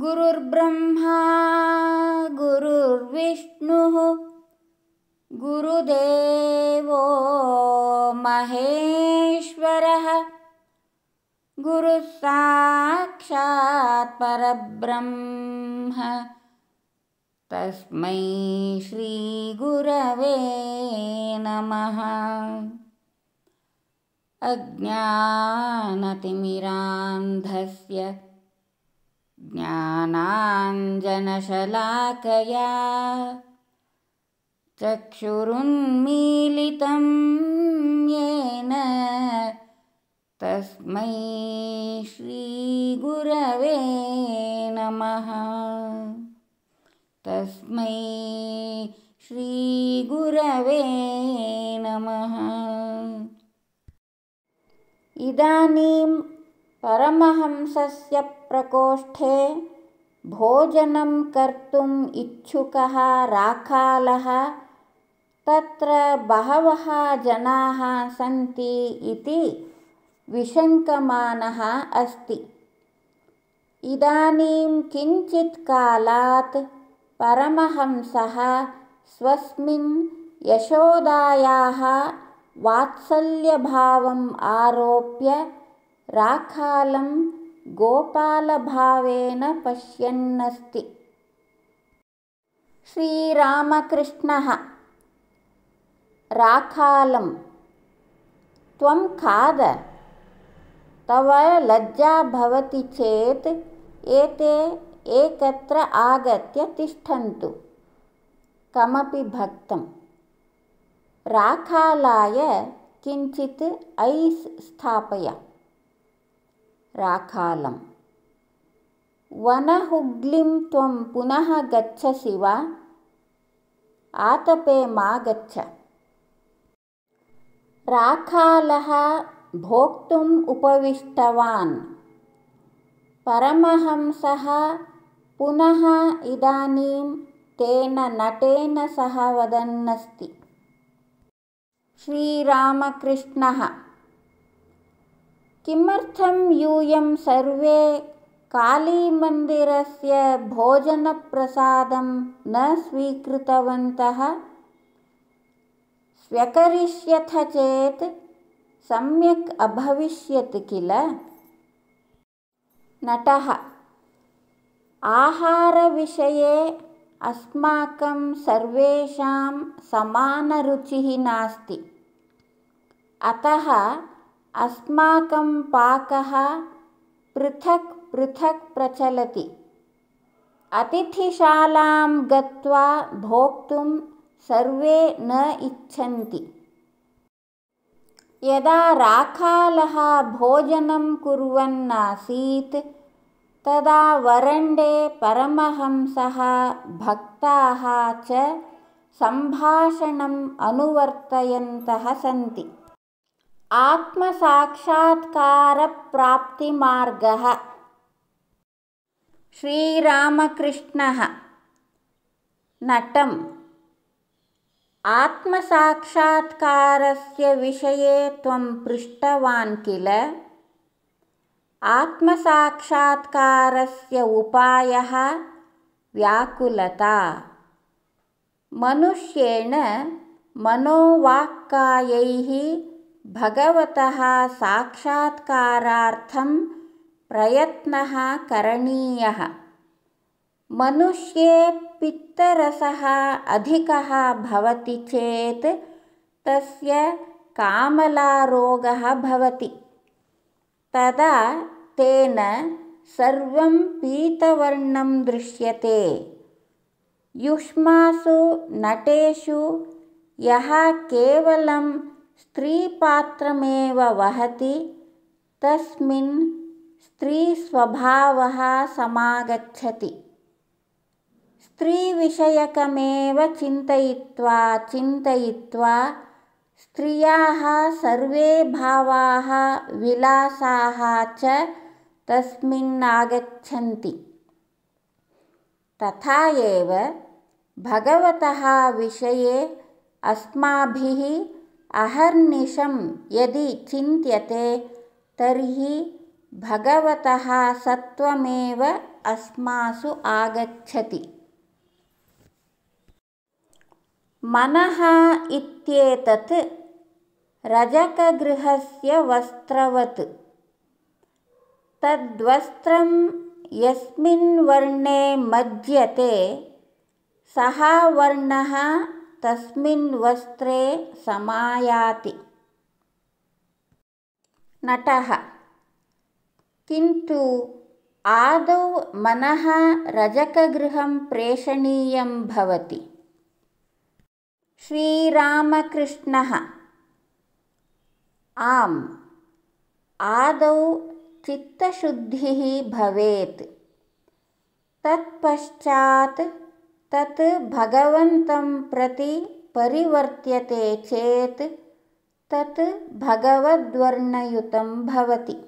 गुरुर्ब्रह्मा गुरुर्विष्णुः गुरुदेवो महेश्वरः गुरुस्साक्षात् परब्रह्म तस्मै श्रीगुरवे नमः अज्ञानतिमिरान्धस्य ज्ञानाञ्जनशलाकया चक्षुरुन्मीलितं येन तस्मै श्रीगुरवे नमः तस्मै श्रीगुरवे नमः इदानीम् परमहंसस्य प्रकोष्ठे भोजनं कर्तुम् इच्छुकः राकालः तत्र बहवः जनाः सन्ति इति विशङ्कमानः अस्ति इदानीं किञ्चित् कालात् परमहंसः स्वस्मिन् यशोदायाः वात्सल्यभावम् आरोप्य राखालं गोपालभावेन पश्यन्नस्ति श्रीरामकृष्णः राखालं त्वं खाद तव लज्जा भवति चेत् एते एकत्र आगत्य तिष्ठन्तु कमपि भक्तं राखालाय किञ्चित् ऐस् स्थापय राखालं वनहुग्लिं त्वं पुनः गच्छसि वा आतपे मा गच्छ राखालः भोक्तुम् उपविष्टवान् परमहंसः पुनः इदानीं तेन नटेन सह वदन्नस्ति श्रीरामकृष्णः किमर्थं यूयं सर्वे कालीमन्दिरस्य भोजनप्रसादं न स्वीकृतवन्तः स्व्यकरिष्यथ चेत् सम्यक् अभविष्यत् किल नटः आहारविषये अस्माकं सर्वेषां समानरुचिः नास्ति अतः अस्माकं पाकः पृथक् पृथक् प्रचलति अतिथिशालां गत्वा भोक्तुं सर्वे न इच्छन्ति यदा राखालः भोजनं कुर्वन्नासीत् तदा वरण्डे परमहंसः भक्ताः च सम्भाषणम् अनुवर्तयन्तः सन्ति आत्मसाक्षात्कारप्राप्तिमार्गः श्रीरामकृष्णः नटम् आत्मसाक्षात्कारस्य विषये त्वं पृष्टवान् किल आत्मसाक्षात्कारस्य उपायः व्याकुलता मनुष्येण मनोवाक्कायैः भगवतः साक्षात्कारार्थं प्रयत्नः करणीयः मनुष्ये पित्तरसः अधिकः भवति चेत् तस्य कामलारोगः भवति तदा तेन सर्वं पीतवर्णं दृश्यते युष्मासु नटेषु यः केवलं स्त्रीपात्रमेव वहति तस्मिन् स्त्रीस्वभावः समागच्छति स्त्रीविषयकमेव चिन्तयित्वा चिन्तयित्वा स्त्रियाः सर्वे भावाः विलासाः च तस्मिन् आगच्छन्ति तथा एव भगवतः विषये अस्माभिः अहर्निशं यदि चिन्त्यते तर्हि भगवतः सत्वमेव अस्मासु आगच्छति मनः इत्येतत् रजकगृहस्य वस्त्रवत् तद्वस्त्रं यस्मिन् वर्णे मज्यते सः वर्णः तस्मिन् वस्त्रे समायाति नटः किन्तु आदौ मनः रजकगृहं प्रेषणीयं भवति श्रीरामकृष्णः आम् आदौ चित्तशुद्धिः भवेत् तत्पश्चात् तत् भगवन्तं प्रति परिवर्त्यते चेत् तत् भगवद्वर्णयुतं भवति